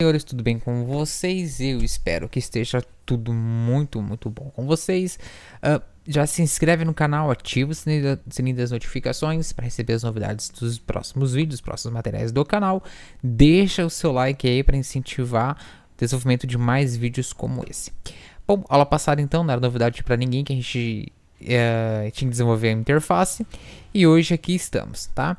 Senhores, tudo bem com vocês? Eu espero que esteja tudo muito, muito bom com vocês. Uh, já se inscreve no canal, ativa o sininho, sininho das notificações para receber as novidades dos próximos vídeos, próximos materiais do canal. Deixa o seu like aí para incentivar o desenvolvimento de mais vídeos como esse. Bom, aula passada então não era novidade para ninguém que a gente é, tinha que desenvolver a interface e hoje aqui estamos, tá?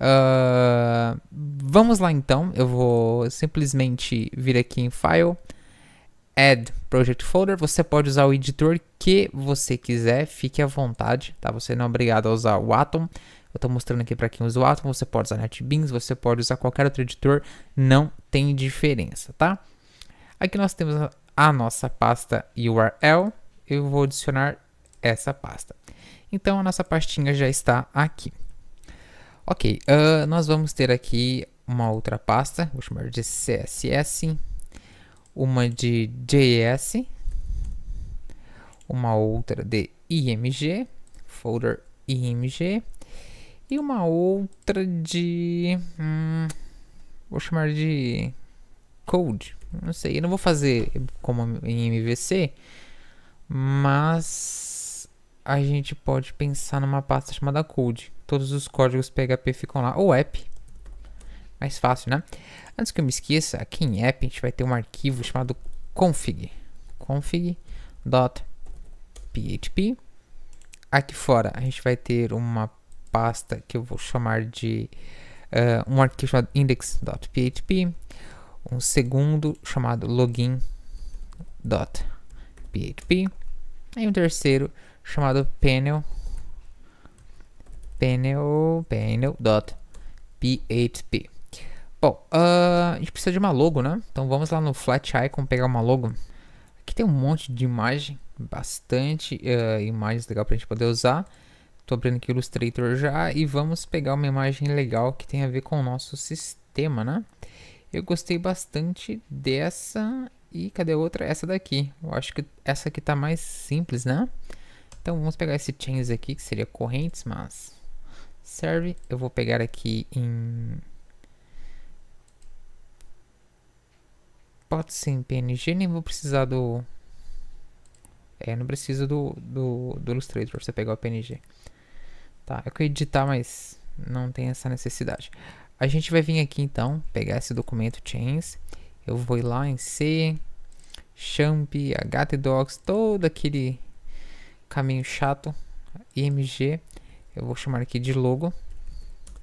Uh, vamos lá então, eu vou simplesmente vir aqui em File, Add Project Folder, você pode usar o editor que você quiser, fique à vontade, tá? Você não é obrigado a usar o Atom, eu estou mostrando aqui para quem usa o Atom, você pode usar NetBeans, você pode usar qualquer outro editor, não tem diferença, tá? Aqui nós temos a nossa pasta URL, eu vou adicionar essa pasta. Então a nossa pastinha já está aqui. Ok, uh, nós vamos ter aqui uma outra pasta, vou chamar de CSS, uma de JS, uma outra de IMG, folder IMG, e uma outra de. Hum, vou chamar de Code. Não sei, eu não vou fazer como em MVC, mas a gente pode pensar numa pasta chamada code. Todos os códigos PHP ficam lá, ou app. Mais fácil, né? Antes que eu me esqueça, aqui em app a gente vai ter um arquivo chamado config. config.php. Aqui fora a gente vai ter uma pasta que eu vou chamar de uh, um arquivo chamado index.php, um segundo chamado login.php e um terceiro chamado panel panel panel dot php bom uh, a gente precisa de uma logo né então vamos lá no flat icon pegar uma logo aqui tem um monte de imagem bastante uh, imagens legal para a gente poder usar estou abrindo aqui o Illustrator já e vamos pegar uma imagem legal que tem a ver com o nosso sistema né eu gostei bastante dessa e cadê a outra essa daqui eu acho que essa aqui tá mais simples né então vamos pegar esse chains aqui, que seria correntes, mas serve. Eu vou pegar aqui em... Pode ser em PNG, nem vou precisar do... É, não preciso do, do, do Illustrator para você pegar o PNG. Tá, eu queria editar, mas não tem essa necessidade. A gente vai vir aqui então, pegar esse documento chains. Eu vou lá em C, champ, htdocs, todo aquele caminho chato, img, eu vou chamar aqui de logo,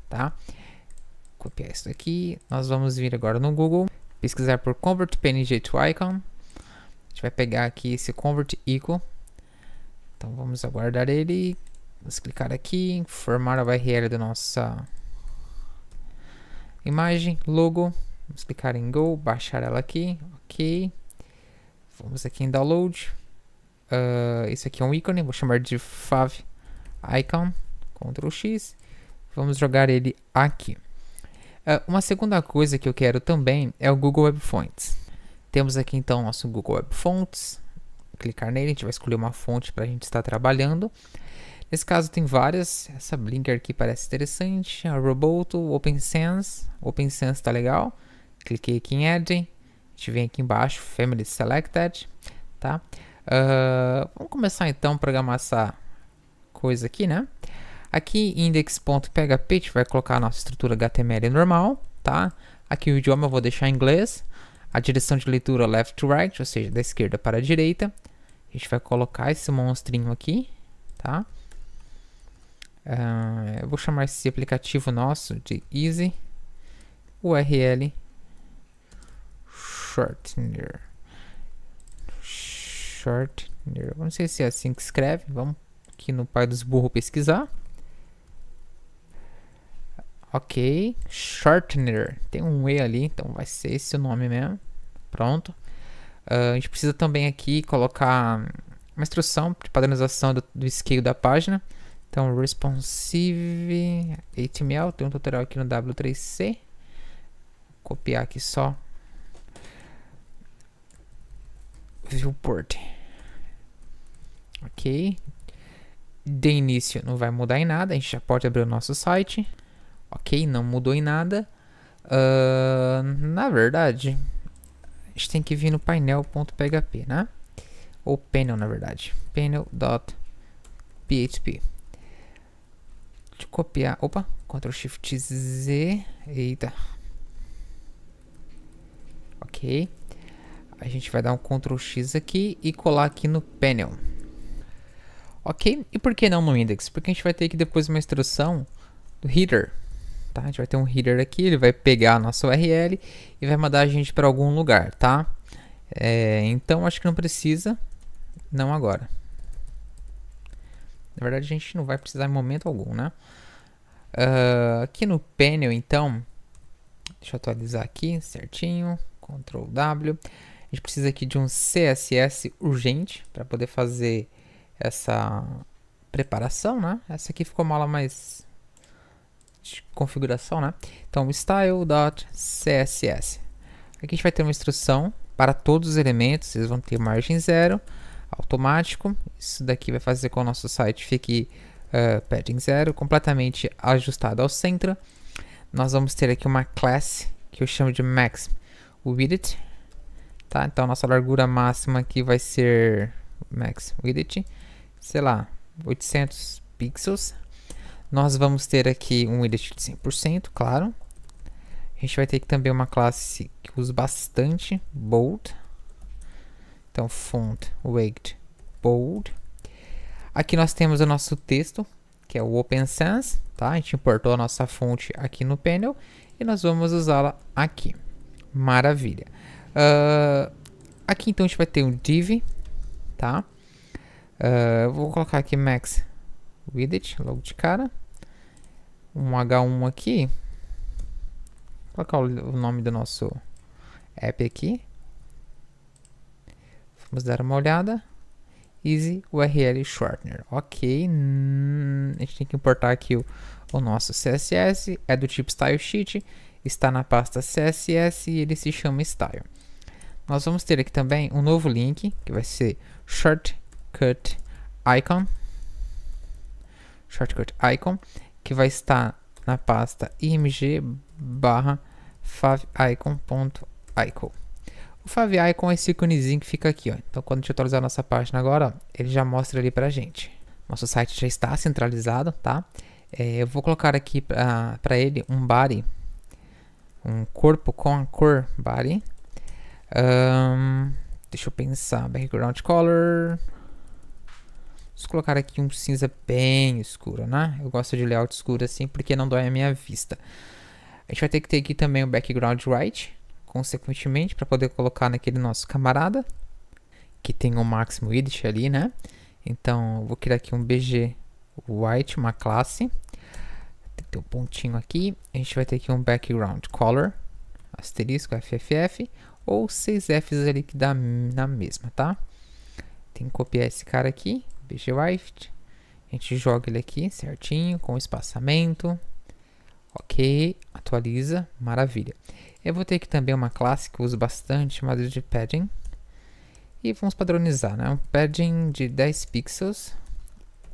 tá? Copiar isso aqui, nós vamos vir agora no Google, pesquisar por convert png to icon, a gente vai pegar aqui esse convert equal, então vamos aguardar ele, vamos clicar aqui, formar a URL da nossa imagem, logo, vamos clicar em Go, baixar ela aqui, ok, vamos aqui em Download, Uh, esse aqui é um ícone, vou chamar de fav icon, Ctrl X. Vamos jogar ele aqui. Uh, uma segunda coisa que eu quero também é o Google Web Fonts. Temos aqui então nosso Google Web Fonts. Clicar nele, a gente vai escolher uma fonte para a gente estar trabalhando. Nesse caso tem várias. Essa Blinker aqui parece interessante. A Roboto, OpenSense. OpenSense tá legal. Cliquei aqui em Add. A gente vem aqui embaixo, Family Selected. Tá? Uh, vamos começar então para amassar coisa aqui, né? Aqui index.php, a gente vai colocar a nossa estrutura HTML normal, tá? Aqui o idioma eu vou deixar em inglês. A direção de leitura left to right, ou seja, da esquerda para a direita. A gente vai colocar esse monstrinho aqui, tá? Uh, eu vou chamar esse aplicativo nosso de Easy URL Shortener shortener. Não sei se é assim que escreve. Vamos aqui no pai dos burros pesquisar. Ok, shortener. Tem um E ali, então vai ser esse o nome mesmo. Pronto. Uh, a gente precisa também aqui colocar uma instrução de padronização do, do scale da página. Então, responsive HTML, tem um tutorial aqui no W3C. Vou copiar aqui só. Viewport. Ok. De início não vai mudar em nada, a gente já pode abrir o nosso site. Ok, não mudou em nada. Uh, na verdade, a gente tem que vir no painel.php, né? Ou panel, na verdade. Panel.php. De copiar. Opa, Ctrl Shift Z. Eita. Ok. A gente vai dar um Ctrl X aqui e colar aqui no panel. Ok? E por que não no index? Porque a gente vai ter aqui depois uma instrução do header. Tá? A gente vai ter um header aqui, ele vai pegar a nossa URL e vai mandar a gente para algum lugar, tá? É, então acho que não precisa, não agora. Na verdade a gente não vai precisar em momento algum, né? Uh, aqui no panel então, deixa eu atualizar aqui certinho, Ctrl W. A gente precisa aqui de um CSS urgente para poder fazer essa preparação, né? Essa aqui ficou uma aula mais de configuração, né? Então, style.css. Aqui a gente vai ter uma instrução para todos os elementos, eles vão ter margem zero, automático. Isso daqui vai fazer com que o nosso site fique uh, padding zero, completamente ajustado ao centro. Nós vamos ter aqui uma classe que eu chamo de max width, tá? Então, nossa largura máxima aqui vai ser max width sei lá, 800 pixels. Nós vamos ter aqui um edit de 100%, claro. A gente vai ter aqui também uma classe que usa bastante, bold. Então, font weight bold. Aqui nós temos o nosso texto, que é o Open Sans, tá? A gente importou a nossa fonte aqui no panel e nós vamos usá-la aqui. Maravilha. Uh, aqui então a gente vai ter um div, tá? Uh, vou colocar aqui max widget logo de cara. Um H1 aqui. Vou colocar o nome do nosso app aqui. Vamos dar uma olhada. Easy URL Shortener. Ok. Hum, a gente tem que importar aqui o, o nosso CSS. É do tipo Style Sheet. Está na pasta CSS e ele se chama Style. Nós vamos ter aqui também um novo link que vai ser Short shortcut icon, shortcut icon, que vai estar na pasta img barra favicon.ico O favicon é esse iconezinho que fica aqui, ó. Então, quando a gente atualizar a nossa página agora, ele já mostra ali pra gente. Nosso site já está centralizado, tá? É, eu vou colocar aqui para ele um body, um corpo com a cor body. Um, deixa eu pensar, background color, Vamos colocar aqui um cinza bem escuro, né? Eu gosto de layout escuro assim porque não dói a minha vista. A gente vai ter que ter aqui também o background right, consequentemente, para poder colocar naquele nosso camarada, que tem o um máximo width ali, né? Então, vou criar aqui um BG white, uma classe. Tem que ter um pontinho aqui. A gente vai ter aqui um background color, asterisco, FFF, ou 6Fs ali que dá na mesma, tá? Tem que copiar esse cara aqui BGWift. A gente joga ele aqui certinho, com espaçamento. Ok, atualiza, maravilha. Eu vou ter aqui também uma classe que eu uso bastante, chamada de padding. E vamos padronizar, né? Um padding de 10 pixels.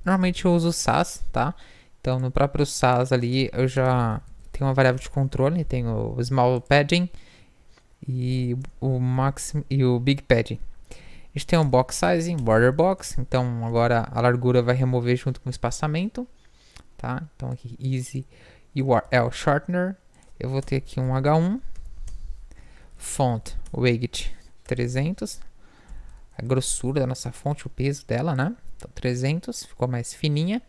Normalmente eu uso o SAS, tá? Então no próprio SAS ali eu já tenho uma variável de controle, tenho o small padding e o max e o big padding, a gente tem um box sizing, border box, então agora a largura vai remover junto com o espaçamento, tá? Então aqui easy URL é shortener, eu vou ter aqui um H1, font weight 300, a grossura da nossa fonte, o peso dela, né? Então 300, ficou mais fininha.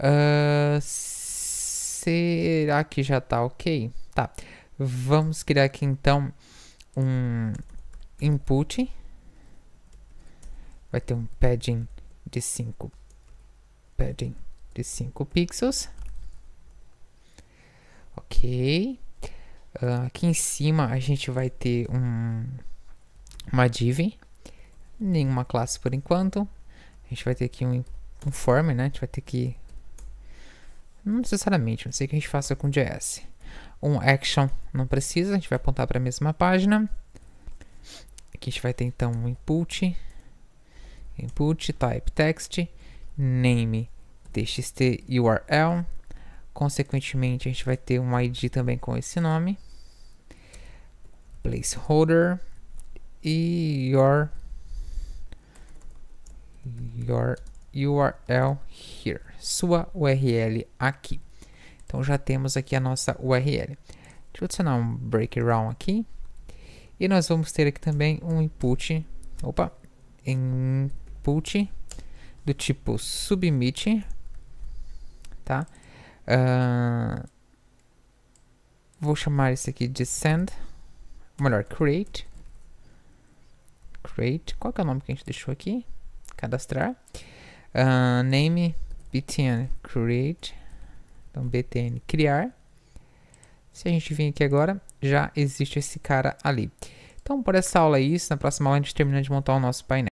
Uh, será que já tá ok? Tá, vamos criar aqui então um input vai ter um padding de 5 padding de 5 pixels. Ok. Uh, aqui em cima a gente vai ter um, uma div, nenhuma classe por enquanto. A gente vai ter aqui um, um form, né? A gente vai ter que... Não necessariamente, não sei o que a gente faça com JS. Um action não precisa, a gente vai apontar para a mesma página. Aqui a gente vai ter então um input input type text, name txt URL. Consequentemente, a gente vai ter um ID também com esse nome, placeholder e your your URL here, sua URL aqui. Então já temos aqui a nossa URL. Deixa eu adicionar um breakground aqui. E nós vamos ter aqui também um input, opa, em input do tipo submit, tá? Uh, vou chamar esse aqui de send, ou melhor, create. Create, qual é o nome que a gente deixou aqui? Cadastrar. Uh, name, btn, create. Então, btn, criar. Se a gente vir aqui agora, já existe esse cara ali. Então, por essa aula é isso. Na próxima aula a gente termina de montar o nosso painel.